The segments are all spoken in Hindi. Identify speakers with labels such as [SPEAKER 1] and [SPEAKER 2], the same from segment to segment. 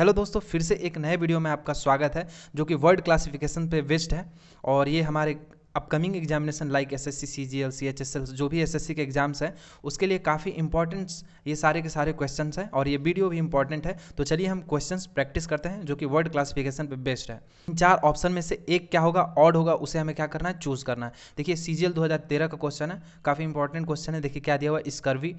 [SPEAKER 1] हेलो दोस्तों फिर से एक नए वीडियो में आपका स्वागत है जो कि वर्ड क्लासिफिकेशन पे बेस्ड है और ये हमारे upcoming examination like S S C C G L C H S L जो भी एस एस सी के एग्जाम्स हैं उसके लिए काफ़ी इंपॉर्टेंट्स ये सारे के सारे क्वेश्चन हैं और ये वीडियो भी इंपॉर्टेंट है तो चलिए हम क्वेश्चन प्रैक्टिस करते हैं जो कि वर्ड क्लासिफिकेशन पे बेस्ड है चार ऑप्शन में से एक क्या होगा ऑड होगा उसे हमें क्या करना है चूज करना है देखिए सी जी एल दो हज़ार तेरह का क्वेश्चन है काफ़ी इंपॉर्टेंट क्वेश्चन है देखिए क्या दिया हुआ स्कर्वी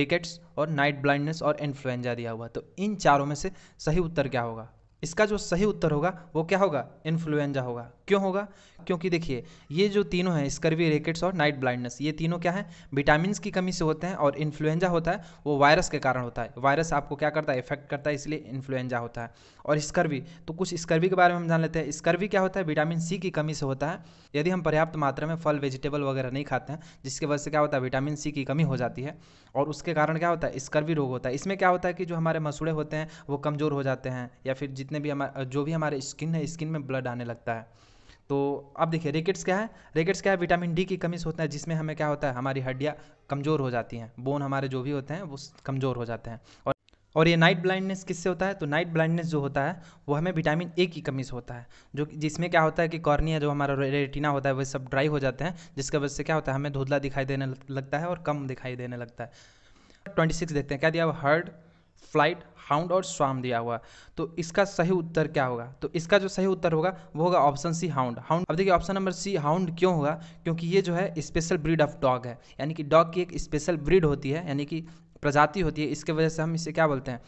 [SPEAKER 1] रिकेट्स और नाइट ब्लाइंडनेस और इन्फ्लुएंजा दिया हुआ तो इन चारों में से सही उत्तर क्या होगा इसका जो सही उत्तर होगा वो क्या होगा इन्फ्लुएंजा होगा क्यों होगा क्योंकि देखिए ये जो तीनों हैं स्कर्वी रेकेट्स और नाइट ब्लाइंडनेस ये तीनों क्या है विटामिन की कमी से होते हैं और इन्फ्लुएंजा होता है वो वायरस के कारण होता है वायरस आपको क्या करता है इफेक्ट करता है इसलिए इन्फ्लुएंजा होता है और स्कर्वी तो कुछ स्कर्वी के बारे में हम जान लेते हैं स्कर्वी क्या होता है विटामिन सी की कमी से होता है यदि हम पर्याप्त मात्रा में फल वेजिटेबल वगैरह नहीं खाते हैं जिसकी वजह से क्या होता है विटामिन सी की कमी हो जाती है और उसके कारण क्या होता है स्कर्वी रोग होता है इसमें क्या होता है कि जो हमारे मसूड़े होते हैं वो कमज़ोर हो जाते हैं या फिर जितने भी हमारे जो भी हमारे स्किन है स्किन में ब्लड आने लगता है तो अब देखिए रेकेट्स क्या है रेकेट्स क्या है विटामिन डी की कमी से होता है जिसमें हमें क्या होता है हमारी हड्डियाँ कमज़ोर हो जाती हैं बोन हमारे जो भी होते हैं वो कमज़ोर हो जाते हैं और और ये नाइट ब्लाइंडनेस किससे होता है तो नाइट ब्लाइंडनेस जो होता है वो हमें विटामिन ए की कमी से होता है जो जिसमें क्या होता है कि कॉर्निया जो हमारा रेटिना होता है वह सब ड्राई हो जाते हैं जिसकी वजह से क्या होता है हमें धुधला दिखाई देने लगता है और कम दिखाई देने लगता है ट्वेंटी सिक्स देखते हैं क्या दिया हर्ड फ्लाइट हाउंड और स्वाम दिया हुआ तो इसका सही उत्तर क्या होगा तो इसका जो सही उत्तर होगा वो होगा ऑप्शन सी हाउंड हाउंड अब देखिए ऑप्शन नंबर सी हाउंड क्यों होगा क्योंकि ये जो है स्पेशल ब्रीड ऑफ डॉग है यानी कि डॉग की एक स्पेशल ब्रीड होती है यानी कि प्रजाति होती है इसके वजह से हम इसे क्या बोलते हैं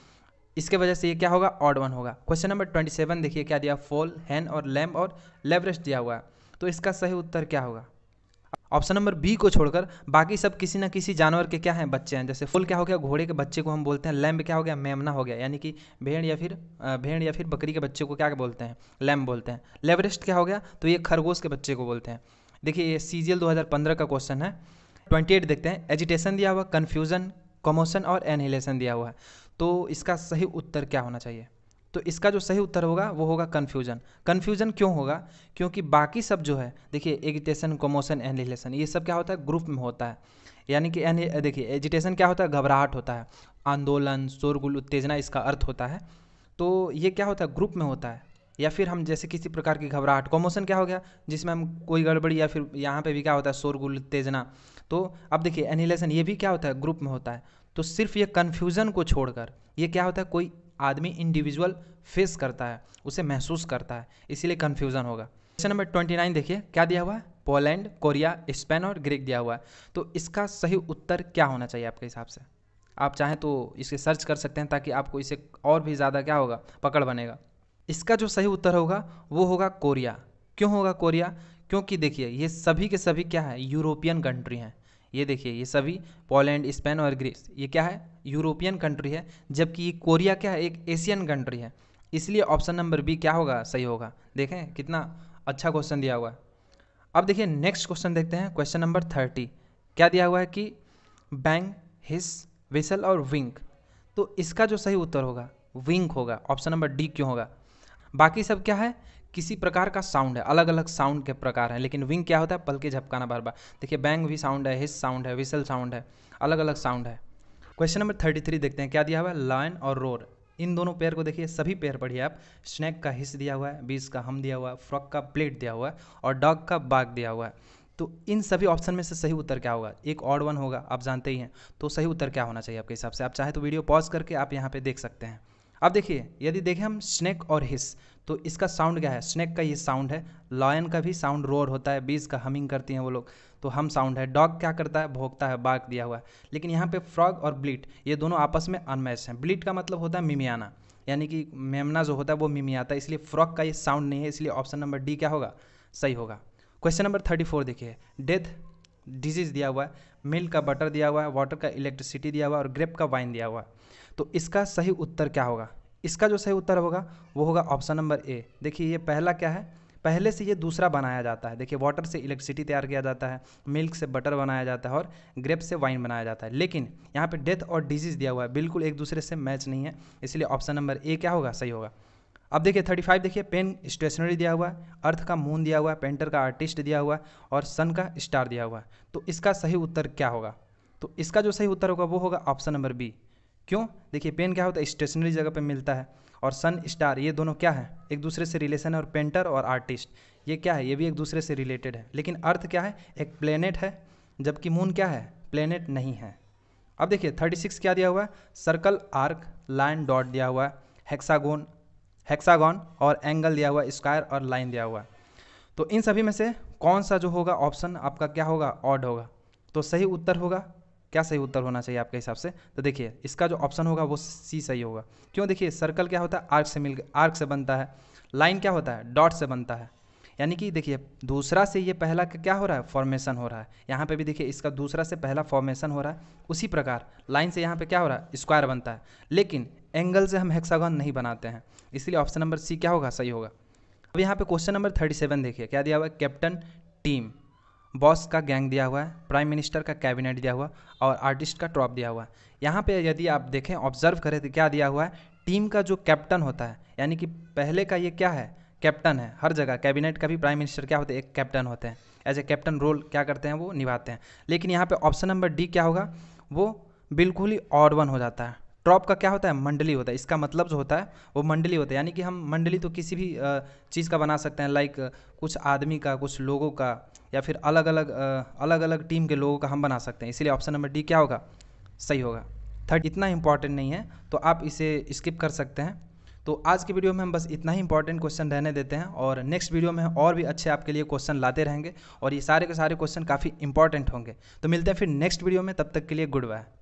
[SPEAKER 1] इसके वजह से ये क्या होगा ऑड वन होगा क्वेश्चन नंबर ट्वेंटी सेवन देखिए क्या दिया फॉल हैन और लैम्ब और लेवरेस्ट दिया हुआ है तो इसका सही उत्तर क्या होगा ऑप्शन नंबर बी को छोड़कर बाकी सब किसी ना किसी जानवर के क्या हैं बच्चे हैं जैसे फुल क्या हो गया घोड़े के बच्चे को हम बोलते हैं लैम्ब क्या हो गया मेमना हो गया यानी कि भेड़ या फिर भेड़ या फिर बकरी के बच्चे को क्या बोलते हैं लैम्ब बोलते हैं लेवरेस्ट क्या हो गया तो ये खरगोश के बच्चे को बोलते हैं देखिए ये सी जी दो हज़ार पंद्रह का क्वेश्चन है ट्वेंटी एट देखते हैं एजिटेशन दिया हुआ कन्फ्यूजन कमोशन और एनहिलेशन दिया हुआ है तो इसका सही उत्तर क्या होना चाहिए तो इसका जो सही उत्तर होगा वो होगा कन्फ्यूजन कन्फ्यूजन क्यों होगा क्योंकि बाकी सब जो है देखिए एजिटेशन कोमोशन एनहिलेशन ये सब क्या होता है ग्रुप में होता है यानी कि एन देखिए एजिटेशन क्या होता है घबराहट होता है आंदोलन शोरगुल उत्तेजना इसका अर्थ होता है तो ये क्या होता है ग्रुप में होता है या फिर हम जैसे किसी प्रकार की घबराहट कॉमोशन क्या हो गया जिसमें हम कोई गड़बड़ी या फिर यहाँ पे भी क्या होता है शोरगुल उत्तेजना तो अब देखिए एनिलेशन ये भी क्या होता है ग्रुप में होता है तो सिर्फ ये कन्फ्यूज़न को छोड़कर ये क्या होता है कोई आदमी इंडिविजुअल फेस करता है उसे महसूस करता है इसीलिए कन्फ्यूज़न होगा क्वेश्चन नंबर ट्वेंटी नाइन देखिए क्या दिया हुआ है पोलैंड कोरिया स्पेन और ग्रीक दिया हुआ है तो इसका सही उत्तर क्या होना चाहिए आपके हिसाब से आप चाहें तो इसे सर्च कर सकते हैं ताकि आपको इसे और भी ज़्यादा क्या होगा पकड़ बनेगा इसका जो सही उत्तर होगा वो होगा कोरिया क्यों होगा कोरिया क्योंकि देखिए ये सभी के सभी क्या है यूरोपियन कंट्री हैं ये देखिए ये सभी पोलैंड स्पेन और ग्रीस ये क्या है यूरोपियन कंट्री है जबकि कोरिया क्या है एक एशियन कंट्री है इसलिए ऑप्शन नंबर बी क्या होगा सही होगा देखें कितना अच्छा क्वेश्चन दिया हुआ है अब देखिए नेक्स्ट क्वेश्चन देखते हैं क्वेश्चन नंबर थर्टी क्या दिया हुआ है कि बैंग हिस विसल और विंक तो इसका जो सही उत्तर होगा विंक होगा ऑप्शन नंबर डी क्यों होगा बाकी सब क्या है किसी प्रकार का साउंड है अलग अलग साउंड के प्रकार हैं लेकिन विंग क्या होता है पल के झपकाना बार बार देखिए बैंग भी साउंड है हिस साउंड है विसल साउंड है अलग अलग साउंड है क्वेश्चन नंबर थर्टी थ्री देखते हैं क्या दिया हुआ है लाइन और रोर इन दोनों पेयर को देखिए सभी पेयर पढ़िए आप स्नैक का हिस्स दिया हुआ है बीस का हम दिया हुआ है फ्रॉक का प्लेट दिया हुआ है और डॉग का बाग दिया हुआ है तो इन सभी ऑप्शन में से सही उत्तर क्या होगा एक ऑड वन होगा आप जानते ही हैं तो सही उत्तर क्या होना चाहिए आपके हिसाब से आप चाहे तो वीडियो पॉज करके आप यहाँ पे देख सकते हैं अब देखिए यदि देखें हम स्नेक और हिस तो इसका साउंड क्या है स्नेक का ये साउंड है लॉयन का भी साउंड रोर होता है बीज का हमिंग करती हैं वो लोग तो हम साउंड है डॉग क्या करता है भोगता है बाग दिया हुआ है लेकिन यहाँ पे फ्रॉग और ब्लीट ये दोनों आपस में अनमैच हैं ब्लीट का मतलब होता है मिमियाना यानी कि मेमना जो होता है वो मिमियाता है इसलिए फ्रॉग का ये साउंड नहीं है इसलिए ऑप्शन नंबर डी क्या होगा सही होगा क्वेश्चन नंबर थर्टी फोर देखिए डेथ डिजीज़ दिया हुआ है मिल्क का बटर दिया हुआ है वाटर का इलेक्ट्रिसिटी दिया हुआ है और ग्रेप का वाइन दिया हुआ है तो इसका सही उत्तर क्या होगा इसका जो सही उत्तर होगा वो होगा ऑप्शन नंबर ए देखिए ये पहला क्या है पहले से ये दूसरा बनाया जाता है देखिए वाटर से इलेक्ट्रिसिटी तैयार किया जाता है मिल्क से बटर बनाया जाता है और ग्रेप से वाइन बनाया जाता है लेकिन यहाँ पे डेथ और डिजीज़ दिया हुआ है बिल्कुल एक दूसरे से मैच नहीं है इसलिए ऑप्शन नंबर ए क्या होगा सही होगा अब देखिए थर्टी फाइव देखिए पेन स्टेशनरी दिया हुआ है अर्थ का मून दिया हुआ है पेंटर का आर्टिस्ट दिया हुआ है और सन का स्टार दिया हुआ है तो इसका सही उत्तर क्या होगा तो इसका जो सही उत्तर होगा वो होगा ऑप्शन नंबर बी क्यों देखिए पेन क्या होता है स्टेशनरी जगह पे मिलता है और सन स्टार ये दोनों क्या है एक दूसरे से रिलेशन है और पेंटर और आर्टिस्ट ये क्या है ये भी एक दूसरे से रिलेटेड है लेकिन अर्थ क्या है एक प्लेनेट है जबकि मून क्या है प्लेनेट नहीं है अब देखिए थर्टी सिक्स क्या दिया हुआ है सर्कल आर्क लाइन डॉट दिया हुआ है हेक्सागोन हेक्सागोन और एंगल दिया हुआ है स्क्वायर और लाइन दिया हुआ है तो इन सभी में से कौन सा जो होगा ऑप्शन आपका क्या होगा ऑड होगा तो सही उत्तर होगा क्या सही उत्तर होना चाहिए आपके हिसाब से तो देखिए इसका जो ऑप्शन होगा वो सी सही होगा क्यों देखिए सर्कल क्या होता है आर्क से मिल आर्क से बनता है लाइन क्या होता है डॉट से बनता है यानी कि देखिए दूसरा से ये पहला क्या हो रहा है फॉर्मेशन हो रहा है यहाँ पे भी देखिए इसका दूसरा से पहला फॉर्मेशन हो रहा है उसी प्रकार लाइन से यहाँ पे क्या हो रहा है स्क्वायर बनता है लेकिन एंगल से हम हेक्सागन नहीं बनाते हैं इसलिए ऑप्शन नंबर सी क्या होगा सही होगा अब यहाँ पे क्वेश्चन नंबर थर्टी सेवन देखिए क्या दिया हुआ है कैप्टन टीम बॉस का गैंग दिया हुआ है प्राइम मिनिस्टर का कैबिनेट दिया हुआ और आर्टिस्ट का ट्रॉप दिया हुआ है यहाँ पे यदि आप देखें ऑब्जर्व करें तो क्या दिया हुआ है टीम का जो कैप्टन होता है यानी कि पहले का ये क्या है कैप्टन है हर जगह कैबिनेट का भी प्राइम मिनिस्टर क्या होते हैं एक कैप्टन होते हैं एज ए कैप्टन रोल क्या करते हैं वो निभाते हैं लेकिन यहाँ पर ऑप्शन नंबर डी क्या होगा वो बिल्कुल ही ऑड वन हो जाता है ट्रॉप का क्या होता है मंडली होता है इसका मतलब जो होता है वो मंडली होता है यानी कि हम मंडली तो किसी भी चीज़ का बना सकते हैं लाइक कुछ आदमी का कुछ लोगों का या फिर अलग अलग अलग अलग टीम के लोगों का हम बना सकते हैं इसीलिए ऑप्शन नंबर डी क्या होगा सही होगा थर्ड इतना इंपॉर्टेंट नहीं है तो आप इसे स्किप कर सकते हैं तो आज की वीडियो में हम बस इतना ही इंपॉर्टेंट क्वेश्चन रहने देते हैं और नेक्स्ट वीडियो में और भी अच्छे आपके लिए क्वेश्चन लाते रहेंगे और ये सारे के सारे क्वेश्चन काफ़ी इंपॉर्टेंट होंगे तो मिलते हैं फिर नेक्स्ट वीडियो में तब तक के लिए गुड बाय